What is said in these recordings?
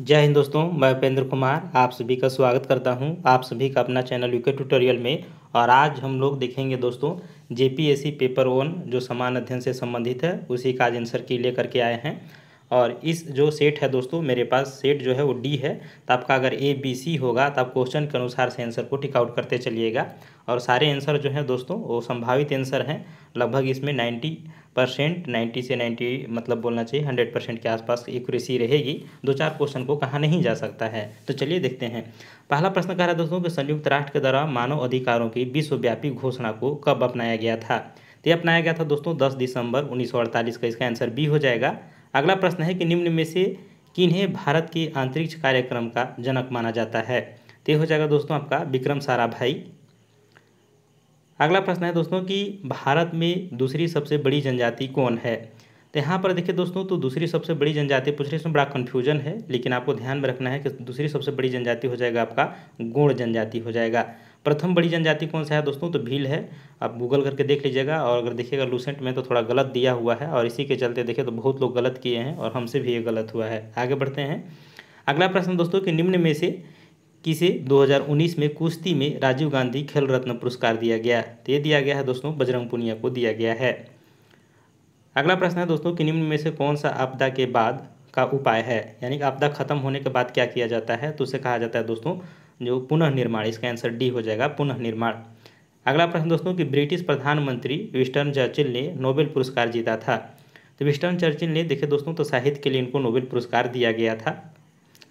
जय हिंद दोस्तों मैं उपेंद्र कुमार आप सभी का स्वागत करता हूं आप सभी का अपना चैनल यूके ट्यूटोरियल में और आज हम लोग देखेंगे दोस्तों जेपीएससी पेपर वन जो समान अध्ययन से संबंधित है उसी का आज आंसर की लेकर के आए हैं और इस जो सेट है दोस्तों मेरे पास सेट जो है वो डी है तो आपका अगर ए बी सी होगा तो आप क्वेश्चन के अनुसार से आंसर को टिक आउट करते चलिएगा और सारे आंसर जो हैं दोस्तों वो संभावित आंसर हैं लगभग इसमें नाइन्टी परसेंट नाइन्टी से नाइन्टी मतलब बोलना चाहिए हंड्रेड परसेंट के आसपास एक्यूरेसी रहेगी दो चार क्वेश्चन को कहाँ नहीं जा सकता है तो चलिए देखते हैं पहला प्रश्न कह रहा है दोस्तों कि संयुक्त राष्ट्र के द्वारा मानव अधिकारों की विश्वव्यापी घोषणा को कब अपनाया गया था तो ये अपनाया गया था दोस्तों दस दिसंबर उन्नीस का इसका आंसर बी हो जाएगा अगला प्रश्न है कि निम्न में से किन्हें भारत के अंतरिक्ष कार्यक्रम का जनक माना जाता है तो हो जाएगा दोस्तों आपका विक्रम साराभाई अगला प्रश्न है दोस्तों कि भारत में दूसरी सबसे बड़ी जनजाति कौन है तो यहाँ पर देखिए दोस्तों तो दूसरी सबसे बड़ी जनजाति पूछ रही इसमें बड़ा कन्फ्यूजन है लेकिन आपको ध्यान में रखना है कि दूसरी सबसे बड़ी जनजाति हो जाएगा आपका गोण जनजाति हो जाएगा प्रथम बड़ी जनजाति कौन सा है दोस्तों तो भील है आप गूगल करके देख लीजिएगा और अगर देखिएगा लूसेंट में तो थोड़ा गलत दिया हुआ है और इसी के चलते देखें तो बहुत लोग गलत किए हैं और हमसे भी ये गलत हुआ है आगे बढ़ते हैं अगला प्रश्न दोस्तों कि निम्न में से किसे 2019 में कुश्ती में राजीव गांधी खेल रत्न पुरस्कार दिया गया तो ये दिया गया है दोस्तों बजरंग पुनिया को दिया गया है अगला प्रश्न है दोस्तों कि निम्न में से कौन सा आपदा के बाद का उपाय है यानी कि आपदा खत्म होने के बाद क्या किया जाता है तो उसे कहा जाता है दोस्तों जो पुनः निर्माण इसका आंसर डी हो जाएगा पुनः निर्माण अगला प्रश्न दोस्तों कि ब्रिटिश प्रधानमंत्री विस्टर्न चर्चिल ने नोबेल पुरस्कार जीता था तो विस्टर्न चर्चिल ने देखिए दोस्तों तो साहित्य के लिए इनको नोबेल पुरस्कार दिया गया था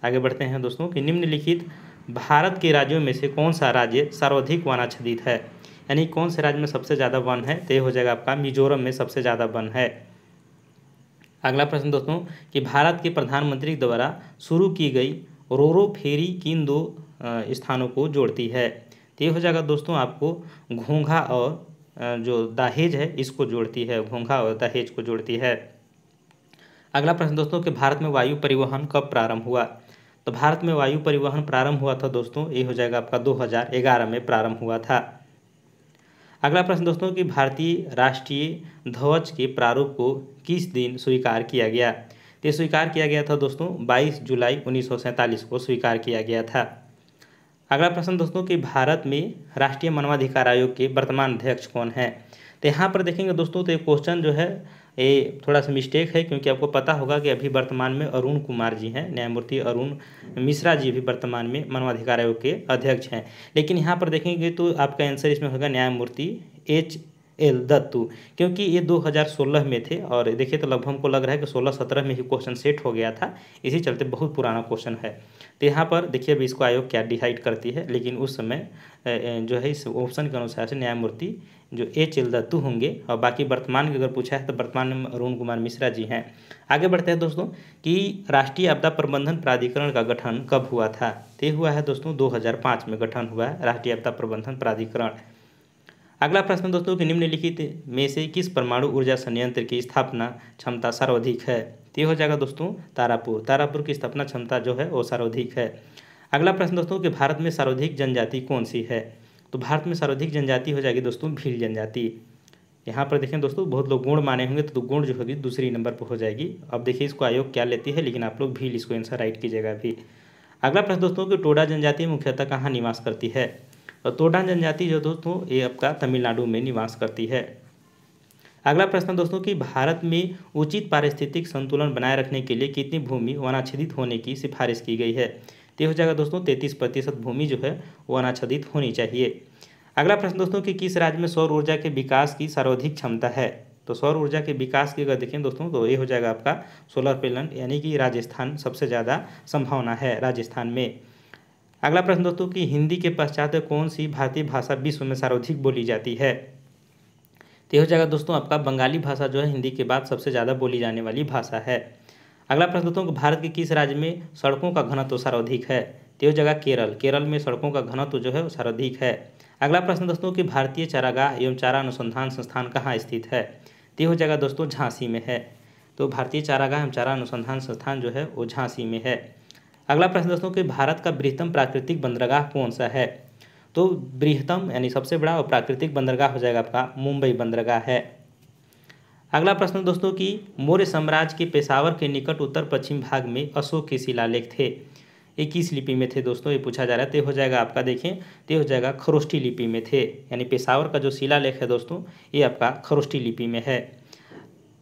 आगे बढ़ते हैं दोस्तों कि निम्नलिखित भारत के राज्यों में से कौन सा राज्य सर्वाधिक वनाच्छदित है यानी कौन से राज्य में सबसे ज़्यादा वन है तो हो जाएगा आपका मिजोरम में सबसे ज़्यादा वन है अगला प्रश्न दोस्तों कि भारत के प्रधानमंत्री द्वारा शुरू की गई रोरो फेरी किन दो स्थानों को जोड़ती है तो ये हो जाएगा दोस्तों आपको घोंघा और जो दहेज है इसको जोड़ती है घोंघा और दहेज को जोड़ती है अगला प्रश्न दोस्तों कि भारत में वायु परिवहन कब प्रारंभ हुआ तो भारत में वायु परिवहन प्रारंभ हुआ था दोस्तों ये हो जाएगा आपका 2011 में प्रारंभ हुआ था अगला प्रश्न दोस्तों कि भारतीय राष्ट्रीय ध्वज के प्रारूप को किस दिन स्वीकार किया गया तो स्वीकार किया गया था दोस्तों 22 जुलाई उन्नीस को स्वीकार किया गया था अगला प्रश्न दोस्तों कि भारत में राष्ट्रीय मानवाधिकार आयोग के वर्तमान अध्यक्ष कौन है तो यहाँ पर देखेंगे दोस्तों तो ये क्वेश्चन जो है ये थोड़ा सा मिस्टेक है क्योंकि आपको पता होगा कि अभी वर्तमान में अरुण कुमार जी हैं न्यायमूर्ति अरुण मिश्रा जी भी वर्तमान में मानवाधिकार आयोग के अध्यक्ष हैं लेकिन यहाँ पर देखेंगे तो आपका आंसर इसमें होगा न्यायमूर्ति एच एल दत्तू क्योंकि ये 2016 में थे और देखिए तो लगभग हमको लग रहा है कि 16-17 में ही क्वेश्चन सेट हो गया था इसी चलते बहुत पुराना क्वेश्चन है तो यहाँ पर देखिए अभी इसको आयोग क्या डिसाइड करती है लेकिन उस समय जो है इस ऑप्शन के अनुसार से न्यायमूर्ति जो ए चिल दत्तू होंगे और बाकी वर्तमान की अगर पूछा है तो वर्तमान में अरुण कुमार मिश्रा जी हैं आगे बढ़ते हैं दोस्तों कि राष्ट्रीय आपदा प्रबंधन प्राधिकरण का गठन कब हुआ था तो हुआ है दोस्तों 2005 में गठन हुआ है राष्ट्रीय आपदा प्रबंधन प्राधिकरण अगला प्रश्न दोस्तों कि निम्नलिखित में से किस परमाणु ऊर्जा संयंत्र की स्थापना क्षमता सर्वाधिक है तो ये हो जाएगा दोस्तों तारापुर तारापुर की स्थापना क्षमता जो है वो सर्वाधिक है अगला प्रश्न दोस्तों कि भारत में सर्वाधिक जनजाति कौन सी है तो भारत में सर्वाधिक जनजाति हो जाएगी दोस्तों भील जनजाति यहाँ पर देखें दोस्तों बहुत लोग गुण माने होंगे तो गुण जो होगी दूसरी नंबर पर हो जाएगी अब देखिए इसको आयोग क्या लेती है लेकिन आप लोग भील इसको आंसर राइट कीजिएगा भी अगला प्रश्न दोस्तों कि टोडा जनजाति मुख्यतः कहाँ निवास करती है और तो टोडा जनजाति जो दोस्तों ये आपका तमिलनाडु में निवास करती है अगला प्रश्न दोस्तों कि भारत में उचित पारिस्थितिक संतुलन बनाए रखने के लिए कितनी भूमि वनाच्छेदित होने की सिफारिश की गई है तो हो जाएगा दोस्तों तैंतीस प्रतिशत भूमि जो है अनाच्छेदित होनी चाहिए अगला प्रश्न दोस्तों कि किस राज्य में सौर ऊर्जा के विकास की सर्वाधिक क्षमता है तो सौर ऊर्जा के विकास की अगर देखें दोस्तों तो ये हो जाएगा आपका सोलर पैनल यानी कि राजस्थान सबसे ज़्यादा संभावना है राजस्थान में अगला प्रश्न दोस्तों कि हिंदी के पश्चात कौन सी भारतीय भाषा विश्व में सर्वाधिक बोली जाती है तो हो जाएगा दोस्तों आपका बंगाली भाषा जो है हिंदी के बाद सबसे ज़्यादा बोली जाने वाली भाषा है अगला प्रश्न दोस्तों भारत के किस राज्य में सड़कों का घनत्व सर्वाधिक है तो यह जगह केरल केरल में सड़कों का घनत्व जो है सर्वाधिक है अगला प्रश्न दोस्तों कि भारतीय चारागाह एवं चारा अनुसंधान संस्थान कहाँ स्थित है तो यह जगह दोस्तों झांसी में है तो भारतीय चारागाह एवं चारा अनुसंधान संस्थान जो है वो झांसी में है अगला प्रश्न दोस्तों कि भारत का बृहत्तम प्राकृतिक बंदरगाह कौन सा है तो बृहतम यानी सबसे बड़ा और प्राकृतिक बंदरगाह हो जाएगा आपका मुंबई बंदरगाह है अगला प्रश्न दोस्तों कि मौर्य साम्राज्य के पेशावर के निकट उत्तर पश्चिम भाग में अशोक के शिलालेख थे ये किस लिपि में थे दोस्तों ये पूछा जा रहा है तो हो जाएगा आपका देखें तो हो जाएगा खरोष्टी लिपि में थे यानी पेशावर का जो शिलालेख है दोस्तों ये आपका खरोष्टी लिपि में है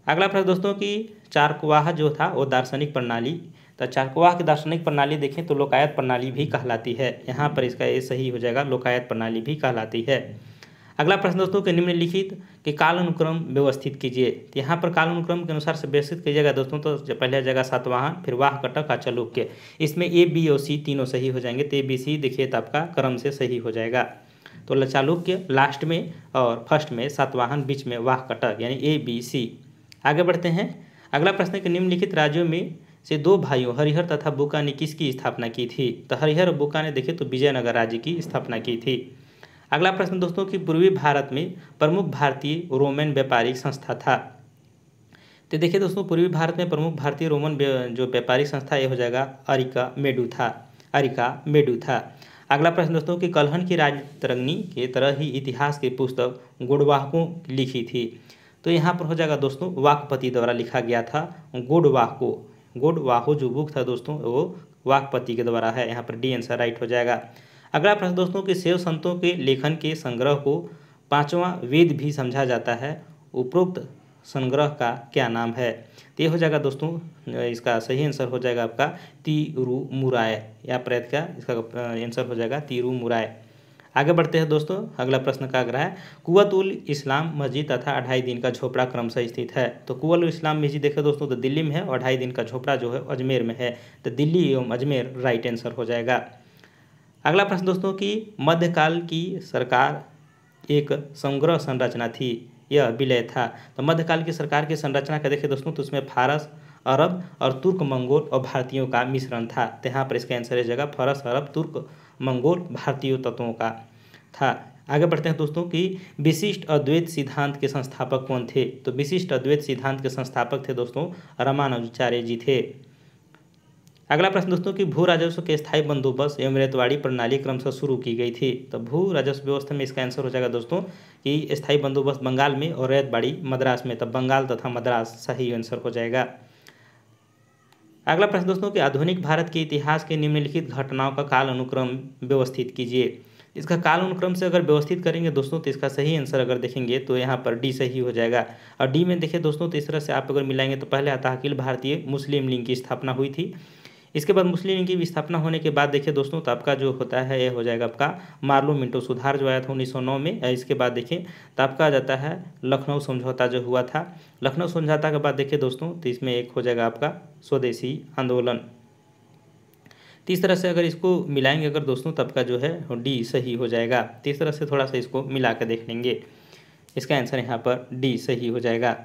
अगला प्रश्न दोस्तों कि चारकुवाहा जो था वो दार्शनिक प्रणाली तो चारकुआ की दार्शनिक प्रणाली देखें तो लोकायत प्रणाली भी कहलाती है यहाँ पर इसका ये सही हो जाएगा लोकायत प्रणाली भी कहलाती है अगला प्रश्न दोस्तों के निम्नलिखित कि काल अनुक्रम व्यवस्थित कीजिए तो यहाँ पर काल अनुक्रम के अनुसार से व्यवस्थित कीजिएगा दोस्तों तो पहले जगह सातवाहन फिर वाह कटक आचलूक के इसमें ए बी और सी तीनों सही हो जाएंगे तो ए बी सी देखिए तो आपका क्रम से सही हो जाएगा तो लचालुक्य लास्ट में और फर्स्ट में सातवाहन बीच में वाह कटक यानी ए बी सी आगे बढ़ते हैं अगला प्रश्न के निम्नलिखित राज्यों में से दो भाइयों हरिहर तथा बुका ने किसकी स्थापना की थी तो हरिहर और बुका ने देखे तो विजयनगर राज्य की स्थापना की थी अगला प्रश्न दोस्तों कि पूर्वी भारत में प्रमुख भारतीय रोमन व्यापारिक संस्था था तो देखिए दोस्तों पूर्वी भारत में प्रमुख भारतीय रोमन जो व्यापारिक संस्था ये हो जाएगा अरिका मेडू था अरिका मेडू था अगला प्रश्न दोस्तों कि कलहन की राज तरंगनी के तरह ही इतिहास की पुस्तक गुड़वाहकों लिखी थी तो यहाँ पर हो जाएगा दोस्तों वाकपति द्वारा लिखा गया था गुड़वाहको गुड वाहु बुक था दोस्तों वो वाकपति के द्वारा है यहाँ पर डी आंसर राइट हो जाएगा अगला प्रश्न दोस्तों कि शिव संतों के लेखन के संग्रह को पांचवा वेद भी समझा जाता है उपरोक्त संग्रह का क्या नाम है तो हो जाएगा दोस्तों इसका सही आंसर हो जाएगा आपका तिरुमुराय या प्रयत का इसका आंसर हो जाएगा तिरुमुराय आगे बढ़ते हैं दोस्तों अगला प्रश्न का आग्रह है कुत उल इस्लाम मस्जिद तथा अढ़ाई दिन का झोपड़ा क्रम से स्थित है तो कुल इस्लाम मस्जिद देखे दोस्तों तो दिल्ली में है और अढ़ाई दिन का झोपड़ा जो है अजमेर में है तो दिल्ली एवं अजमेर राइट आंसर हो जाएगा अगला प्रश्न दोस्तों की मध्यकाल की सरकार एक संग्रह संरचना थी यह विलय था तो मध्यकाल की सरकार की संरचना का देखे दोस्तों तो उसमें फारस अरब और तुर्क मंगोल और भारतीयों का मिश्रण था तो यहाँ पर इसका आंसर हो जाएगा फारस अरब तुर्क मंगोल भारतीय तत्वों का था आगे बढ़ते हैं दोस्तों कि विशिष्ट अद्वैत सिद्धांत के संस्थापक कौन थे तो विशिष्ट अद्वैत सिद्धांत के संस्थापक थे दोस्तों रामानुजाचार्य जी थे अगला प्रश्न दोस्तों कि भू राजस्व के स्थायी बंदोबस्त एवं रेतवाड़ी प्रणाली क्रमशः शुरू की गई थी तो भू राजस्व व्यवस्था में इसका आंसर हो जाएगा दोस्तों कि स्थायी बंदोबस्त बंगाल में और रेतवाड़ी मद्रास में तब तो बंगाल तथा मद्रास सही आंसर हो जाएगा अगला प्रश्न दोस्तों कि आधुनिक भारत के इतिहास के निम्नलिखित घटनाओं का काल अनुक्रम व्यवस्थित कीजिए इसका काल अनुक्रम से अगर व्यवस्थित करेंगे दोस्तों तो इसका सही आंसर अगर देखेंगे तो यहाँ पर डी सही हो जाएगा और डी में देखिए दोस्तों तो इस तरह से आप अगर मिलाएंगे तो पहले आता अखिल भारतीय मुस्लिम लीग की स्थापना हुई थी इसके बाद मुस्लिम लीग की स्थापना होने के बाद देखिए दोस्तों तो आपका जो होता है ये हो जाएगा आपका मार्लो मिंटो सुधार जो आया था उन्नीस में इसके बाद देखिए तो आपका आ जाता है लखनऊ समझौता जो हुआ था लखनऊ समझौता के बाद देखिए दोस्तों तो इसमें एक हो जाएगा आपका स्वदेशी आंदोलन तीस तरह से अगर इसको मिलाएंगे अगर दोस्तों तब तो का जो है डी सही हो जाएगा तीस तरह से थोड़ा सा इसको मिला के देख लेंगे इसका आंसर यहाँ पर डी सही हो जाएगा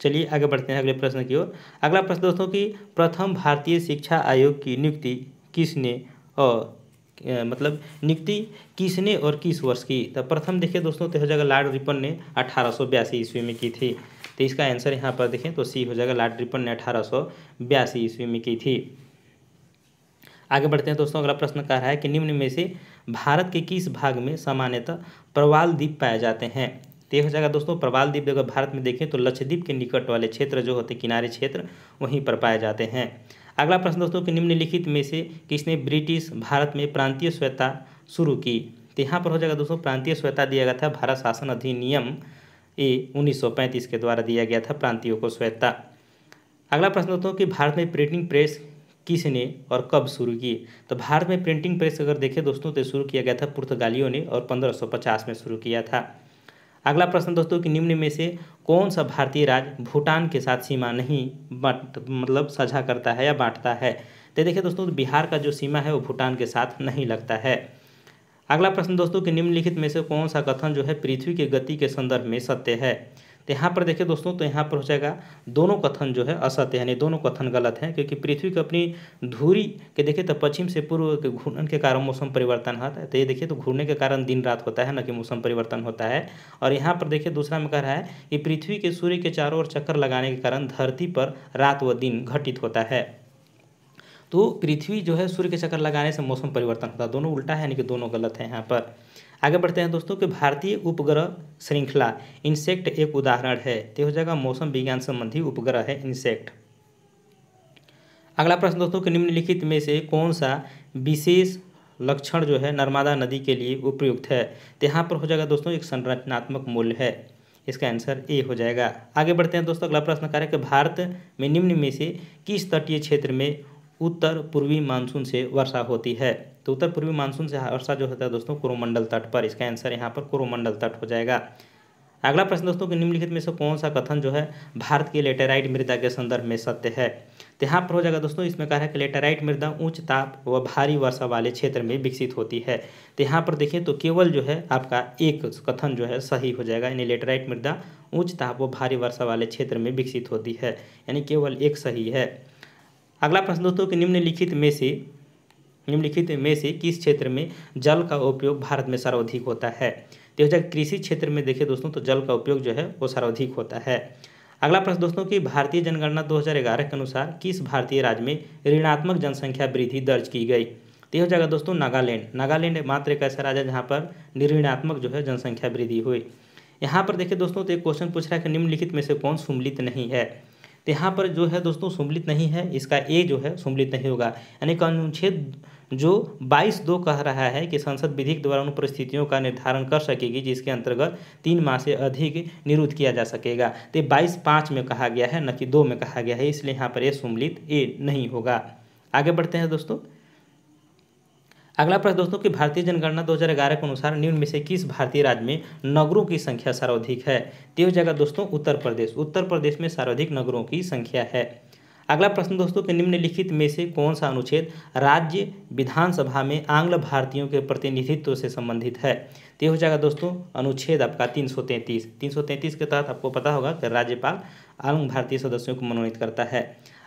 चलिए आगे बढ़ते हैं अगले प्रश्न की ओर अगला प्रश्न दोस्तों की प्रथम भारतीय शिक्षा आयोग की नियुक्ति किसने और मतलब नियुक्ति किसने और किस वर्ष की तो प्रथम देखिए दोस्तों तो हो जाएगा लार्ड रिपन ने अठारह सौ बयासी ईस्वी में की थी तो इसका आंसर यहाँ पर देखें तो सी हो जाएगा लार्ड रिपन ने अठारह सौ बयासी ईस्वी में की थी आगे बढ़ते हैं दोस्तों अगला प्रश्न कह रहा है कि निम्न में से भारत के किस भाग में सामान्यतः प्रवाल द्वीप पाए जाते हैं तो ये हो जाएगा दोस्तों प्रवाल द्वीप अगर भारत में देखें तो लक्षद्वीप के निकट वाले क्षेत्र जो होते किनारे क्षेत्र वहीं पर पाए जाते हैं अगला प्रश्न दोस्तों कि निम्नलिखित में से किसने ब्रिटिश भारत में प्रांतीय स्वयता शुरू की तो यहाँ पर हो जाएगा दोस्तों प्रांतीय स्वयता दिया गया था भारत शासन अधिनियम ए उन्नीस के द्वारा दिया गया था प्रांतियों को स्वयत्ता अगला प्रश्न दोस्तों कि भारत में प्रिंटिंग प्रेस किसने और कब शुरू की तो भारत में प्रिंटिंग प्रेस अगर देखें दोस्तों तो शुरू किया गया था पुर्तगालियों ने और 1550 में शुरू किया था अगला प्रश्न दोस्तों कि निम्न में से कौन सा भारतीय राज्य भूटान के साथ सीमा नहीं बट मतलब साझा करता है या बांटता है तो देखिए दोस्तों तो बिहार का जो सीमा है वो भूटान के साथ नहीं लगता है अगला प्रश्न दोस्तों कि निम्नलिखित में से कौन सा कथन जो है पृथ्वी के गति के संदर्भ में सत्य है तो यहाँ पर देखिए दोस्तों तो यहाँ पर हो जाएगा दोनों कथन जो है असत्य यानी दोनों कथन गलत है क्योंकि पृथ्वी की अपनी धूरी के देखिए तो पश्चिम से पूर्व के घूर्णन के कारण मौसम परिवर्तन होता है तो ये देखिए तो घूर्णे के कारण दिन रात होता है न कि मौसम परिवर्तन होता है और यहाँ पर देखिए दूसरा में कह रहा है कि पृथ्वी के सूर्य के चारों ओर चक्कर लगाने के कारण धरती पर रात व दिन घटित होता है तो पृथ्वी जो है सूर्य के चक्कर लगाने से मौसम परिवर्तन होता है दोनों उल्टा है यानी कि दोनों गलत है यहाँ पर आगे बढ़ते हैं दोस्तों कि भारतीय उपग्रह श्रृंखला इंसेक्ट एक उदाहरण है तो हो जाएगा मौसम विज्ञान संबंधी उपग्रह है इंसेक्ट अगला प्रश्न दोस्तों कि निम्नलिखित में से कौन सा विशेष लक्षण जो है नर्मदा नदी के लिए उपयुक्त है तो यहाँ पर हो जाएगा दोस्तों एक संरचनात्मक मूल्य है इसका आंसर ए हो जाएगा आगे बढ़ते हैं दोस्तों अगला प्रश्न कार्य कि भारत में निम्न में से किस तटीय क्षेत्र में उत्तर पूर्वी मानसून से वर्षा होती है तो उत्तर पूर्वी मानसून से वर्षा जो होता है दोस्तों कुरुमंडल तट पर इसका आंसर यहाँ पर कुरुमंडल तट हो जाएगा अगला प्रश्न दोस्तों कि निम्नलिखित में से कौन सा कथन जो है भारत की लेटेराइट मृदा के संदर्भ में सत्य है तो यहाँ पर हो जाएगा दोस्तों इसमें कहा है कि लेटेराइट मृदा उच्च ताप व भारी वर्षा वाले क्षेत्र में विकसित होती है तो यहाँ पर देखिए तो केवल जो है आपका एक कथन जो है सही हो जाएगा यानी लेटेराइट मृदा उच्च ताप व भारी वर्षा वाले क्षेत्र में विकसित होती है यानी केवल एक सही है अगला प्रश्न दोस्तों की निम्नलिखित में से निम्नलिखित में से किस क्षेत्र में जल का उपयोग भारत में सर्वाधिक होता है तो जब कृषि क्षेत्र में देखें दोस्तों तो जल का उपयोग जो है वो सर्वाधिक होता है अगला प्रश्न दोस्तों कि भारतीय जनगणना 2011 के अनुसार किस भारतीय राज्य में ऋणात्मक जनसंख्या वृद्धि दर्ज की गई तो यह जगह दोस्तों नागालैंड नागालैंड मात्र एक ऐसा राज्य जहाँ पर निर्णात्मक जो है जनसंख्या वृद्धि हुई यहाँ पर देखिए दोस्तों तो एक क्वेश्चन पूछ रहा है कि निम्नलिखित में से कौन सुम्लित नहीं है तो यहाँ पर जो है दोस्तों सुम्लित नहीं है इसका ए जो है सुम्लित नहीं होगा यानी कि अनुच्छेद जो 22 दो कह रहा है कि संसद विधिक द्वारा उन परिस्थितियों का निर्धारण कर सकेगी जिसके अंतर्गत तीन माह से अधिक निरुद्ध किया जा सकेगा तो बाईस पाँच में कहा गया है न कि दो में कहा गया है इसलिए यहाँ पर यह सम्मिलित ए नहीं होगा आगे बढ़ते हैं दोस्तों अगला प्रश्न दोस्तों कि भारतीय जनगणना 2011 के अनुसार निम्न में से किस भारतीय राज्य में नगरों की संख्या सर्वाधिक है तेव तो जगह दोस्तों उत्तर प्रदेश उत्तर प्रदेश में सर्वाधिक नगरों की संख्या है अगला प्रश्न दोस्तों कि निम्नलिखित में से कौन सा अनुच्छेद राज्य विधानसभा में आंग्ल भारतीयों के प्रतिनिधित्व से संबंधित है तो हो जाएगा दोस्तों अनुच्छेद आपका तीन सौ तैंतीस तीन सौ तैंतीस के तहत आपको पता होगा कि राज्यपाल आंग्ल भारतीय सदस्यों को मनोनीत करता है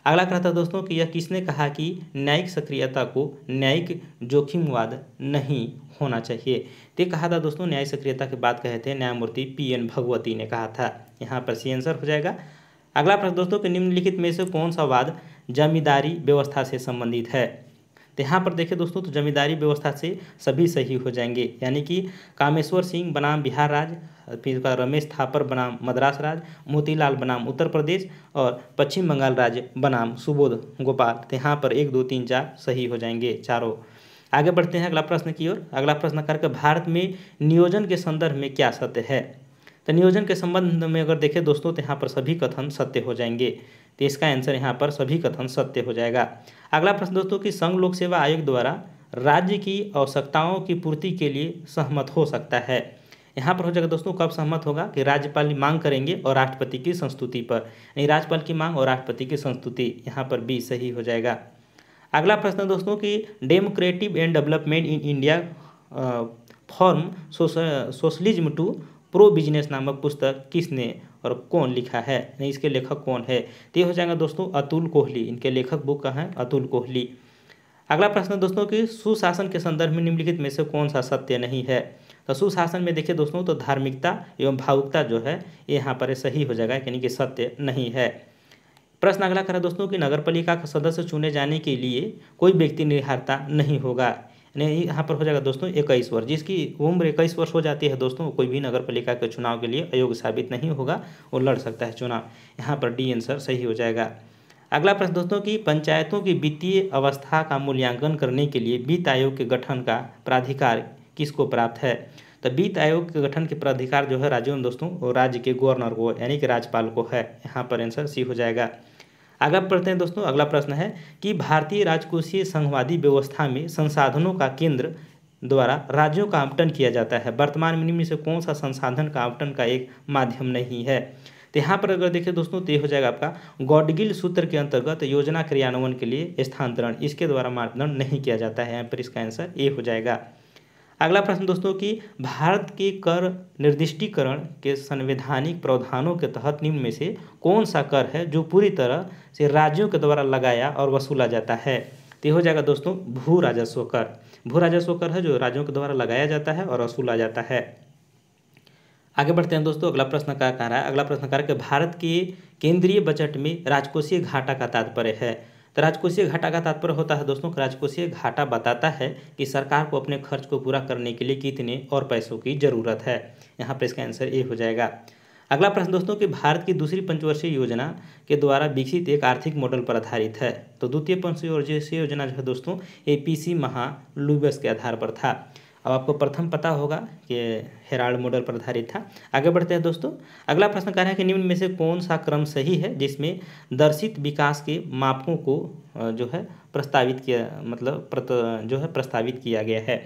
अगला कहता है दोस्तों कि यह किसने कहा कि न्यायिक सक्रियता को न्यायिक जोखिमवाद नहीं होना चाहिए तो कहा था दोस्तों न्यायिक सक्रियता की बात कहे थे न्यायमूर्ति पी एन भगवती ने कहा था यहाँ पर सी आंसर हो जाएगा अगला प्रश्न दोस्तों कि निम्नलिखित में से कौन सा वाद जमींदारी व्यवस्था से संबंधित है तो यहाँ पर देखें दोस्तों तो जमींदारी व्यवस्था से सभी सही हो जाएंगे यानी कि कामेश्वर सिंह बनाम बिहार राज्य फिर उसका रमेश थापर बनाम मद्रास राज्य मोतीलाल बनाम उत्तर प्रदेश और पश्चिम बंगाल राज्य बनाम सुबोध गोपाल तो यहाँ पर एक दो तीन चार सही हो जाएंगे चारों आगे बढ़ते हैं अगला प्रश्न की ओर अगला प्रश्न करके भारत में नियोजन के संदर्भ में क्या सत्य है तो नियोजन के संबंध में अगर देखें दोस्तों तो यहाँ पर सभी कथन सत्य हो जाएंगे तो इसका आंसर यहाँ पर सभी कथन सत्य हो जाएगा अगला प्रश्न दोस्तों कि संघ लोक सेवा आयोग द्वारा राज्य की आवश्यकताओं की पूर्ति के लिए सहमत हो सकता है यहाँ पर हो जाएगा दोस्तों कब सहमत होगा कि राज्यपाल मांग करेंगे और राष्ट्रपति की संस्तुति पर यानी राज्यपाल की मांग और राष्ट्रपति की संस्तुति यहाँ पर भी सही हो जाएगा अगला प्रश्न दोस्तों कि democratic and development in India from socialism to pro business नामक पुस्तक किसने और कौन लिखा है नहीं इसके लेखक कौन है तो ये हो जाएगा दोस्तों अतुल कोहली इनके लेखक बुक का है अतुल कोहली अगला प्रश्न दोस्तों कि सुशासन के संदर्भ में निम्नलिखित में से कौन सा सत्य नहीं है तो सुशासन में देखिए दोस्तों तो धार्मिकता एवं भावुकता जो है यहाँ पर सही हो जाएगा यानी कि सत्य नहीं है प्रश्न अगला करें दोस्तों कि नगरपालिका का सदस्य चुने जाने के लिए कोई व्यक्ति निर्धारता नहीं होगा यानी यहाँ पर हो जाएगा दोस्तों इक्कीस वर्ष जिसकी उम्र इक्कीस वर्ष हो जाती है दोस्तों कोई भी नगर पालिका के चुनाव के लिए अयोग्य साबित नहीं होगा और लड़ सकता है चुनाव यहाँ पर डी आंसर सही हो जाएगा अगला प्रश्न दोस्तों कि पंचायतों की वित्तीय अवस्था का मूल्यांकन करने के लिए वित्त आयोग के गठन का प्राधिकार किसको प्राप्त है तो वित्त आयोग के गठन के प्राधिकार जो है राज्यों में दोस्तों राज्य के गवर्नर को यानी कि राज्यपाल को है यहाँ पर आंसर सी हो जाएगा आगे पढ़ते हैं दोस्तों अगला प्रश्न है कि भारतीय राजकोषीय संघवादी व्यवस्था में संसाधनों का केंद्र द्वारा राज्यों का आवंटन किया जाता है वर्तमान में निम्न से कौन सा संसाधन का आवंटन का एक माध्यम नहीं है तो यहाँ पर अगर देखें दोस्तों तो ये हो जाएगा आपका गॉडगिल सूत्र के अंतर्गत योजना क्रियान्वयन के लिए स्थानांतरण इसके द्वारा मापदंड नहीं किया जाता है यहाँ पर इसका आंसर ए हो जाएगा अगला प्रश्न दोस्तों कि भारत के कर निर्दिष्टीकरण के संवैधानिक प्रावधानों के तहत निम्न में से कौन सा कर है जो पूरी तरह से राज्यों के द्वारा लगाया और वसूला जाता है तो हो जाएगा दोस्तों भू राजस्व कर भू राजस्व कर है जो राज्यों के द्वारा लगाया जाता है और वसूला जाता है आगे बढ़ते हैं दोस्तों अगला प्रश्न क्या कह रहा है अगला प्रश्न कह रहा है कि भारत के केंद्रीय बजट में राजकोषीय घाटा का तात्पर्य है तो राजकोषीय घाटा का तात्पर्य होता है दोस्तों राजकोषीय घाटा बताता है कि सरकार को अपने खर्च को पूरा करने के लिए कितने और पैसों की जरूरत है यहाँ पर इसका आंसर ए हो जाएगा अगला प्रश्न दोस्तों कि भारत की दूसरी पंचवर्षीय योजना के द्वारा विकसित एक आर्थिक मॉडल पर आधारित है तो द्वितीय पंचवर्षीय योजना जो है दोस्तों ए पी सी के आधार पर था अब आपको प्रथम पता होगा कि हेराल्ड मॉडल पर आधारित था आगे बढ़ते हैं दोस्तों अगला प्रश्न कह रहा है कि निम्न में से कौन सा क्रम सही है जिसमें दर्शित विकास के मापकों को जो है प्रस्तावित किया मतलब प्रत, जो है प्रस्तावित किया गया है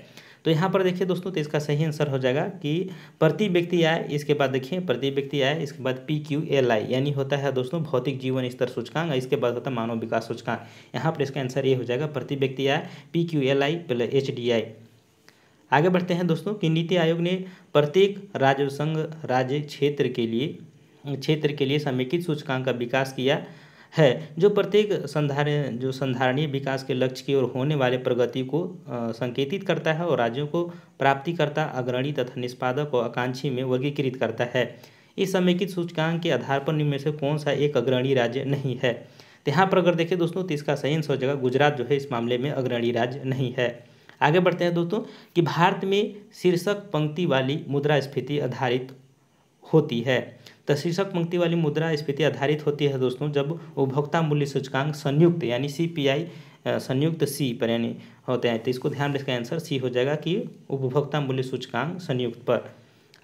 तो यहाँ पर देखिए दोस्तों तो इसका सही आंसर हो जाएगा कि प्रति व्यक्ति आय इसके बाद देखिए प्रति व्यक्ति आय इसके बाद पी क्यू एल आई यानी होता है दोस्तों भौतिक जीवन स्तर सूचकांक इसके बाद होता है मानव विकास सूचकांक यहाँ पर इसका आंसर ये हो जाएगा प्रति व्यक्ति आय P Q L I plus H D I आगे बढ़ते हैं दोस्तों कि नीति आयोग ने प्रत्येक राज्य संघ राज्य क्षेत्र के लिए क्षेत्र के लिए समेकित सूचकांक का विकास किया है जो प्रत्येक संधारण जो संधारणीय विकास के लक्ष्य की ओर होने वाले प्रगति को संकेतित करता है और राज्यों को प्राप्तिकर्ता अग्रणी तथा निष्पादक और आकांक्षी में वर्गीकृत करता है इस समेकित सूचकांक के आधार पर निम्न से कौन सा एक अग्रणी राज्य नहीं है तो यहाँ पर अगर देखें दोस्तों तो इसका सही आंसर हो जाएगा गुजरात जो है इस मामले में अग्रणी राज्य नहीं है आगे बढ़ते हैं दोस्तों कि भारत में शीर्षक पंक्ति वाली मुद्रा स्फीति आधारित होती है तो शीर्षक पंक्ति वाली मुद्रा स्फीति आधारित होती है दोस्तों जब उपभोक्ता मूल्य सूचकांक संयुक्त यानी सी पी आई संयुक्त सी पर यानी होते हैं तो इसको ध्यान रखकर आंसर सी हो जाएगा कि उपभोक्ता मूल्य सूचकांक संयुक्त पर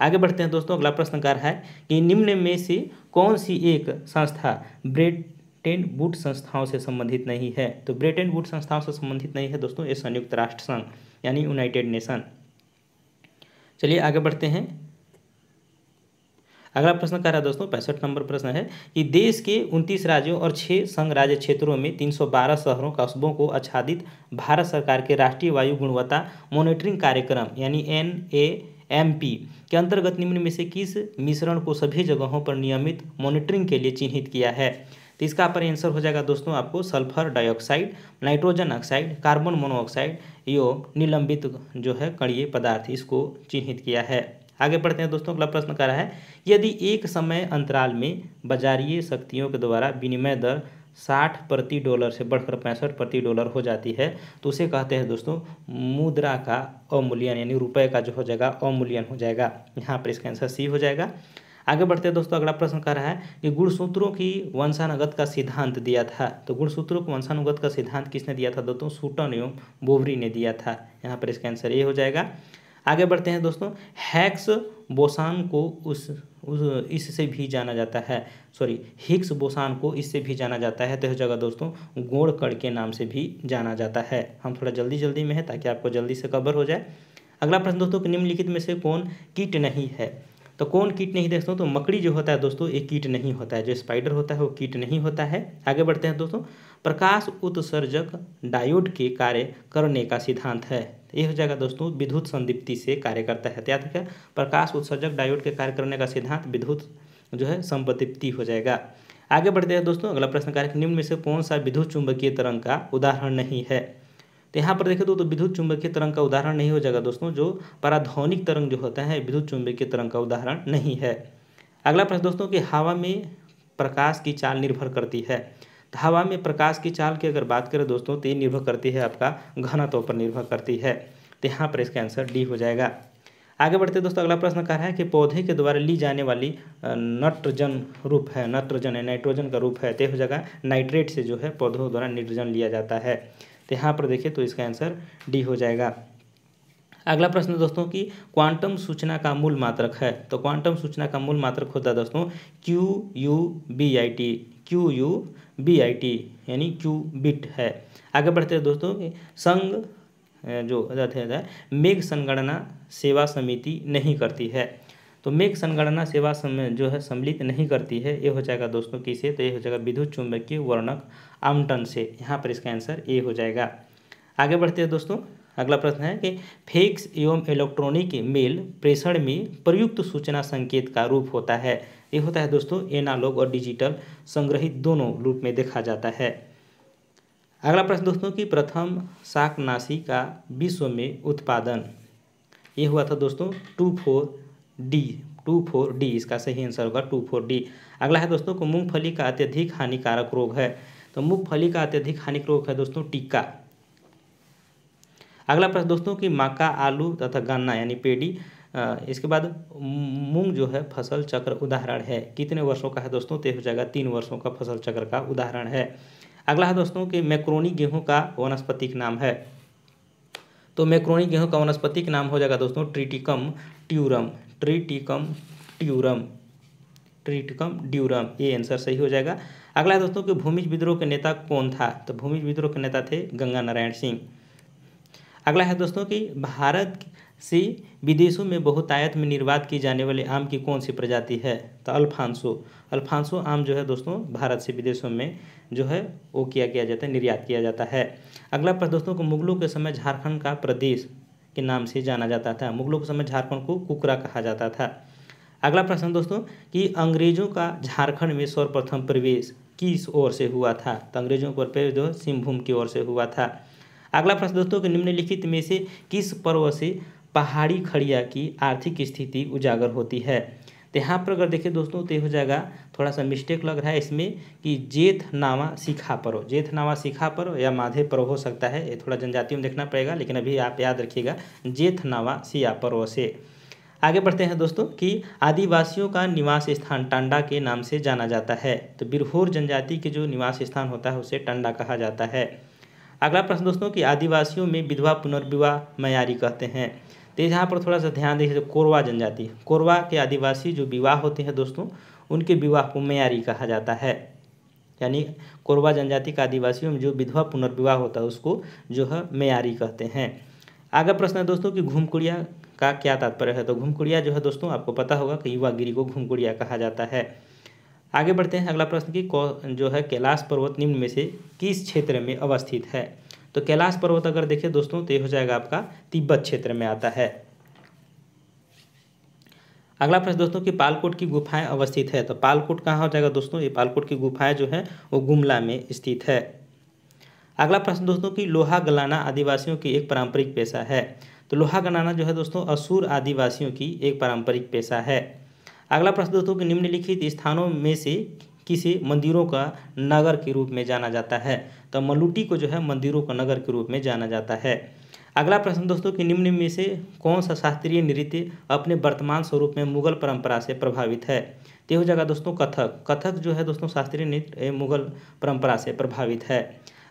आगे बढ़ते हैं दोस्तों अगला प्रश्नकार है कि निम्न में से कौन सी एक संस्था ब्रेड ब्रिटेन वुड संस्थाओं से संबंधित नहीं है तो ब्रिटेन वुड संस्थाओं से संबंधित नहीं है दोस्तों ये संयुक्त राष्ट्र संघ यानी यूनाइटेड नेशन चलिए आगे बढ़ते हैं अगला प्रश्न कह रहा है दोस्तों पैंसठ नंबर प्रश्न है कि देश के उनतीस राज्यों और छह संघ राज्य क्षेत्रों में 312 शहरों कस्बों को आच्छादित भारत सरकार के राष्ट्रीय वायु गुणवत्ता मॉनिटरिंग कार्यक्रम यानी एन ए एम पी के अंतर्गत निम्न में से किस मिश्रण को सभी जगहों पर नियमित मॉनिटरिंग के लिए चिन्हित किया है तो इसका अपन आंसर हो जाएगा दोस्तों आपको sulphur dioxide nitrogen oxide carbon monoxide यो निलंबित जो है कणीय पदार्थ इसको चिन्हित किया है आगे बढ़ते हैं दोस्तों अगला प्रश्न कर रहा है यदि एक समय अंतराल में बाजारीय शक्तियों के द्वारा विनिमय दर साठ प्रति डॉलर से बढ़कर पैंसठ प्रति डॉलर हो जाती है तो उसे कहते हैं दोस्तों मुद्रा का अमूल्यन यानी रुपए का जो हो जाएगा अमूल्यन हो जाएगा यहाँ पर इसका आंसर सी हो जाएगा आगे बढ़ते हैं दोस्तों अगला प्रश्न कह रहा है कि गुणसूत्रों की वंशानुगत का सिद्धांत दिया था तो गुणसूत्रों को वंशानुगत का सिद्धांत किसने दिया था दोस्तों सूटन एवं बोबरी ने दिया था यहाँ पर इसका आंसर ये हो जाएगा आगे बढ़ते हैं दोस्तों हैक्स बोसान को उस उस इससे भी जाना जाता है सॉरी हिक्स बोसान को इससे भी जाना जाता है तो यह जगह दोस्तों गोड़कड़ के नाम से भी जाना जाता है हम थोड़ा जल्दी जल्दी में है ताकि आपको जल्दी से कवर हो जाए अगला प्रश्न दोस्तों निम्नलिखित में से कौन कीट नहीं है तो कौन कीट नहीं दोस्तों तो मकड़ी जो होता है दोस्तों ये कीट नहीं होता है जो स्पाइडर होता है वो कीट नहीं होता है आगे बढ़ते हैं दोस्तों प्रकाश उत्सर्जक डायोड के कार्य करने का सिद्धांत है ये हो जाएगा दोस्तों विद्युत संदिप्ति से कार्य करता है तो याद रखें प्रकाश उत्सर्जक डायोड के कार्य करने का सिद्धांत विद्युत जो है संपतिप्ति हो जाएगा आगे बढ़ते हैं दोस्तों अगला प्रश्न कार्य निम्न में से कौन सा विद्युत चुंबकीय तरंग का उदाहरण नहीं है तो यहाँ पर देखें तो, तो विद्युत चुंबकीय तरंग का उदाहरण नहीं हो जाएगा दोस्तों जो पराध्वनिक तरंग जो होता है विद्युत चुंबकीय तरंग का उदाहरण नहीं है अगला प्रश्न दोस्तों कि हवा में प्रकाश की चाल निर्भर करती है तो हवा में प्रकाश की चाल की अगर बात करें दोस्तों तो ये निर्भर करती है आपका घनत्व पर निर्भर करती है तो यहाँ पर इसका आंसर डी हो जाएगा आगे बढ़ते दोस्तों अगला प्रश्न कह रहा है कि पौधे के द्वारा ली जाने वाली नाइट्रोजन रूप है नाइट्रोजन है नाइट्रोजन का रूप है तो हो जाएगा नाइट्रेट से जो है पौधों द्वारा नाइट्रोजन लिया जाता है तो यहाँ पर देखें तो इसका आंसर डी हो जाएगा अगला प्रश्न दोस्तों कि क्वांटम सूचना का मूल मात्रक है तो क्वांटम सूचना का मूल मात्रक होता है दोस्तों Q U B I T Q U B I T यानी क्यू बिट है आगे बढ़ते हैं दोस्तों संघ जो हैं मेघ संगणना सेवा समिति नहीं करती है तो मेघ संगणना सेवा समय जो है सम्मिलित नहीं करती है ये हो जाएगा दोस्तों किसे तो ये हो जाएगा विद्युत चुंबकीय वर्णक आमटन से यहाँ पर इसका आंसर ए हो जाएगा आगे बढ़ते हैं दोस्तों अगला प्रश्न है कि फेक्स एवं इलेक्ट्रॉनिक मेल प्रेषण में प्रयुक्त सूचना संकेत का रूप होता है ये होता है दोस्तों एनालॉग और डिजिटल संग्रहित दोनों रूप में देखा जाता है अगला प्रश्न दोस्तों कि प्रथम शाकनाशी का विश्व में उत्पादन ये हुआ था दोस्तों two four D two four D इसका सही आंसर होगा टू फोर डी अगला है दोस्तों को मूंगफली का अत्यधिक हानिकारक रोग है तो मूंगफली का अत्यधिक हानिकारक रोग है दोस्तों टीका अगला प्रश्न दोस्तों कि मक्का आलू तथा गन्ना यानी पेडी इसके बाद मूंग जो है फसल चक्र उदाहरण है कितने वर्षों का है दोस्तों तय हो जाएगा तीन वर्षों का फसल चक्र का उदाहरण है अगला है दोस्तों कि मैक्रोनी गेहूं का वनस्पतिक नाम है तो मैक्रोनी गेहूं का वनस्पतिक नाम हो जाएगा दोस्तों triticum durum triticum durum triticum durum ये आंसर सही हो जाएगा अगला दोस्तों कि भूमिज विद्रोह के नेता कौन था तो भूमिज विद्रोह के नेता थे गंगा नारायण सिंह अगला है दोस्तों कि भारत से विदेशों में बहुत आयत में निर्यात की जाने वाले आम की कौन सी प्रजाति है तो अल्फांसो अल्फांसो आम जो है दोस्तों भारत से विदेशों में जो है वो किया किया जाता है निर्यात किया जाता है अगला पर दोस्तों को मुगलों के समय झारखंड का प्रदेश के नाम से जाना जाता था मुगलों के समय झारखंड को कुकरा कहा जाता था अगला प्रश्न दोस्तों कि अंग्रेजों का झारखंड में सर्वप्रथम प्रवेश किस ओर से हुआ था तो अंग्रेजों का प्रवेश जो सिंहभूम की ओर से हुआ था अगला प्रश्न दोस्तों कि निम्नलिखित में से किस पर्व से पहाड़ी खड़िया की आर्थिक स्थिति उजागर होती है तो यहाँ पर अगर देखिए दोस्तों तो ये हो जाएगा थोड़ा सा मिस्टेक लग रहा है इसमें कि जेठ नामा सिखा परो जेठ नामा सिखा परो या माधे पर हो सकता है ये थोड़ा जनजाति में देखना पड़ेगा लेकिन अभी आप याद रखिएगा जेठ नामा सिया परो से आगे बढ़ते हैं दोस्तों कि आदिवासियों का निवास स्थान टांडा के नाम से जाना जाता है तो बिरहोर जनजाति के जो निवास स्थान होता है उसे टांडा कहा जाता है अगला प्रश्न दोस्तों कि आदिवासियों में विधवा पुनर्विवाह मयारी कहते हैं तो यहाँ पर थोड़ा सा ध्यान देखिए कोरवा जनजाति कोरवा के आदिवासी जो विवाह होते हैं दोस्तों उनके विवाह को मेयारी कहा जाता है यानी कोरवा जनजाति का आदिवासियों में जो विधवा पुनर्विवाह होता है उसको जो है मेयारी कहते हैं आगे प्रश्न है दोस्तों कि घूमकुड़िया का क्या तात्पर्य है तो घूमकुड़िया जो है दोस्तों आपको पता होगा कि युवागिरी को घूमकुड़िया कहा जाता है आगे बढ़ते हैं अगला प्रश्न कि जो है कैलाश पर्वत निम्न में से किस क्षेत्र में अवस्थित है तो कैलाश पर्वत अगर देखें दोस्तों तो ये हो जाएगा आपका तिब्बत क्षेत्र में आता है अगला प्रश्न दोस्तों कि पालकोट की गुफाएं अवस्थित है तो पालकोट कहाँ हो जाएगा दोस्तों ये पालकोट की गुफाएं जो है वो गुमला में स्थित है अगला प्रश्न दोस्तों कि लोहा गलाना आदिवासियों की एक पारंपरिक पेशा है तो लोहा गलाना जो है दोस्तों असुर आदिवासियों की एक पारंपरिक पेशा है अगला प्रश्न दोस्तों कि निम्नलिखित स्थानों में से किसी मंदिरों का नगर के रूप में जाना जाता है तो मलुटी को जो है मंदिरों का नगर के रूप में जाना जाता है अगला प्रश्न दोस्तों कि निम्न में से कौन सा शास्त्रीय नृत्य अपने वर्तमान स्वरूप में मुगल परंपरा से प्रभावित है तो हो जाएगा दोस्तों कथक कथक जो है दोस्तों शास्त्रीय नृत्य मुगल परंपरा से प्रभावित है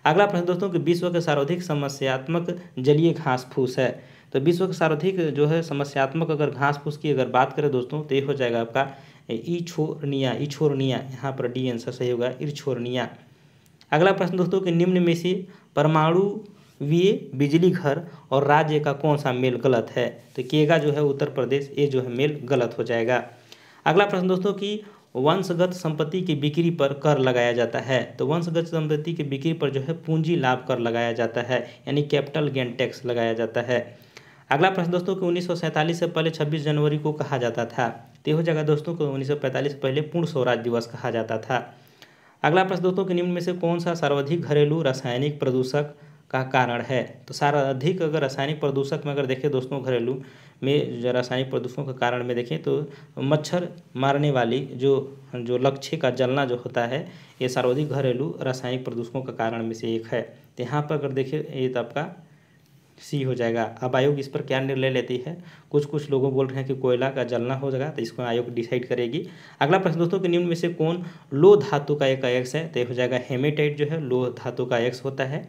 अगला प्रश्न दोस्तों कि विश्व के सर्वाधिक समस्यात्मक जलीय घास फूस है तो विश्व के सर्वाधिक जो है समस्यात्मक अगर घास फूस की अगर बात करें दोस्तों तो ये हो जाएगा आपका इछोरनिया इछोरनिया यहाँ पर डी आंसर सही होगा इछोरनिया अगला प्रश्न दोस्तों कि निम्न में से परमाणु वी बिजली घर और राज्य का कौन सा मेल गलत है तो केगा जो है उत्तर प्रदेश ये जो है मेल गलत हो जाएगा अगला प्रश्न दोस्तों कि वंशगत संपत्ति की बिक्री पर कर लगाया जाता है तो वंशगत संपत्ति की बिक्री पर जो है पूंजी लाभ कर लगाया जाता है यानी कैपिटल गेन टैक्स लगाया जाता है अगला प्रश्न दोस्तों कि उन्नीस से पहले 26 जनवरी को कहा जाता था तो यह हो दोस्तों को 1945 से पहले पूर्ण स्वराज दिवस कहा जाता था अगला प्रश्न दोस्तों कि निम्न में से कौन सा सर्वाधिक घरेलू रासायनिक प्रदूषक का कारण है तो सर्वाधिक अगर रासायनिक प्रदूषक में अगर देखें दोस्तों घरेलू में रासायनिक प्रदूषण के कारण में देखें तो मच्छर मारने वाली जो जो लक्ष्य का जलना जो होता है ये सर्वाधिक घरेलू रासायनिक प्रदूषकों का कारण में से एक है तो यहाँ पर अगर देखें ये तो आपका सी हो जाएगा अब आयोग इस पर क्या निर्णय लेती है कुछ कुछ लोगों बोल रहे हैं कि कोयला का जलना हो जाएगा तो इसको आयोग डिसाइड करेगी अगला प्रश्न दोस्तों कि निम्न में से कौन लो धातु का एक एक्स है तो हो जाएगा हेमेटाइट जो है लो धातु का एक्स होता है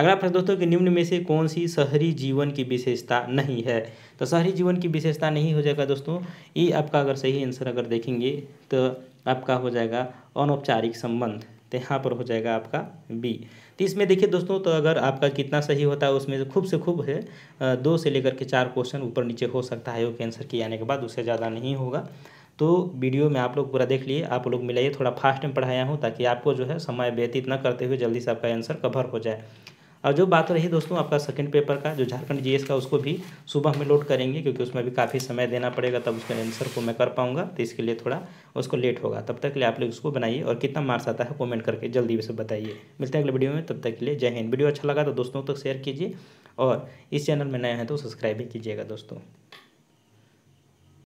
अगला प्रश्न दोस्तों कि निम्न में से कौन सी शहरी जीवन की विशेषता नहीं है तो शहरी जीवन की विशेषता नहीं हो जाएगा दोस्तों ये आपका अगर सही आंसर अगर देखेंगे तो आपका हो जाएगा अनौपचारिक संबंध तो यहाँ पर हो जाएगा आपका बी तो इसमें देखिए दोस्तों तो अगर आपका कितना सही होता है उसमें खूब से खूब है दो से लेकर के चार क्वेश्चन ऊपर नीचे हो सकता है वो कैंसर किए आने के बाद उससे ज़्यादा नहीं होगा तो वीडियो में आप लोग पूरा देख लिए आप लोग मिलाइए थोड़ा फास्ट में पढ़ाया हूँ ताकि आपको जो है समय व्यतीत न करते हुए जल्दी से आपका आंसर कवर हो जाए और जो बात रही दोस्तों आपका सेकंड पेपर का जो झारखंड जीएस का उसको भी सुबह में लोड करेंगे क्योंकि उसमें भी काफ़ी समय देना पड़ेगा तब उसके आंसर को मैं कर पाऊंगा तो इसके लिए थोड़ा उसको लेट होगा तब तक के लिए आप लोग उसको बनाइए और कितना मार्क्स आता है कमेंट करके जल्दी से बताइए मिलते हैं अगले वीडियो में तब तक के लिए जय हिंद वीडियो अच्छा लगा तो दोस्तों तक तो शेयर कीजिए और इस चैनल में नया है तो सब्सक्राइब भी कीजिएगा दोस्तों